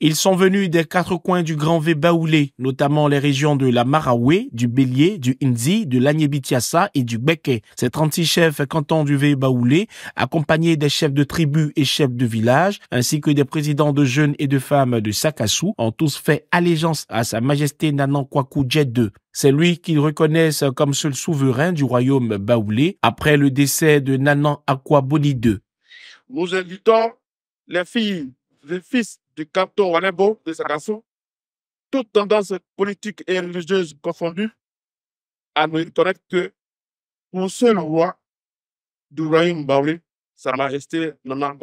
Ils sont venus des quatre coins du Grand V notamment les régions de la Maraoué, du Bélier, du Hindi, de l'Agnébitiassa et du Beke. Ces 36 chefs cantons du Vébaoulé, accompagnés des chefs de tribus et chefs de village, ainsi que des présidents de jeunes et de femmes de Sakassou, ont tous fait allégeance à Sa Majesté Nanan Kwaku II. C'est lui qu'ils reconnaissent comme seul souverain du royaume Baoulé après le décès de Nanan Akwa II. Nous invitons les filles, les fils du canton Wanebo de Sakasso, toutes tendances politique et religieuse confondues, à nous que pour seul roi du royaume Baoulé, Sa Majesté Nana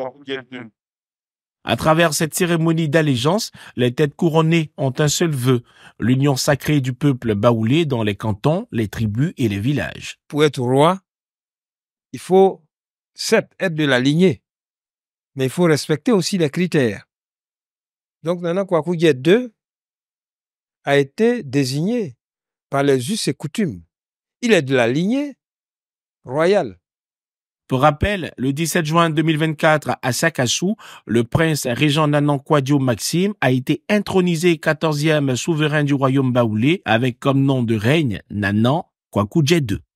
à travers cette cérémonie d'allégeance, les têtes couronnées ont un seul vœu, l'union sacrée du peuple baoulé dans les cantons, les tribus et les villages. Pour être roi, il faut être de la lignée mais il faut respecter aussi les critères. Donc Nana Kwakudje II a été désigné par les us et coutumes. Il est de la lignée royale. Pour rappel, le 17 juin 2024 à Sakassou, le prince régent Nanan Kwadio Maxime a été intronisé 14e souverain du royaume baoulé avec comme nom de règne Nanan Kwakudje II.